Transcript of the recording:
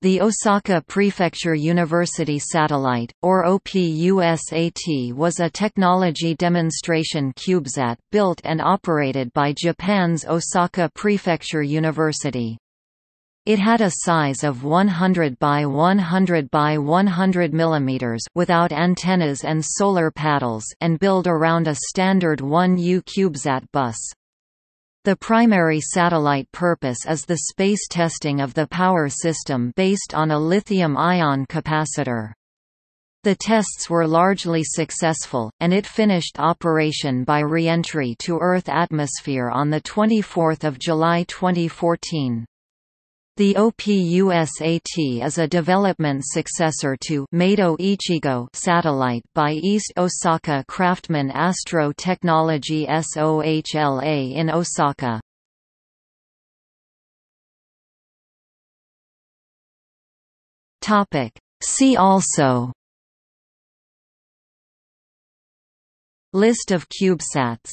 The Osaka Prefecture University Satellite, or OPUSAT was a technology demonstration CubeSat built and operated by Japan's Osaka Prefecture University. It had a size of 100 by 100 by 100 mm without antennas and solar paddles and built around a standard 1U CubeSat bus. The primary satellite purpose is the space testing of the power system based on a lithium-ion capacitor. The tests were largely successful, and it finished operation by re-entry to Earth atmosphere on 24 July 2014. The OPUSAT is a development successor to Mato Ichigo satellite by East Osaka Craftsman Astro Technology SOHLA in Osaka. Topic See also List of CubeSats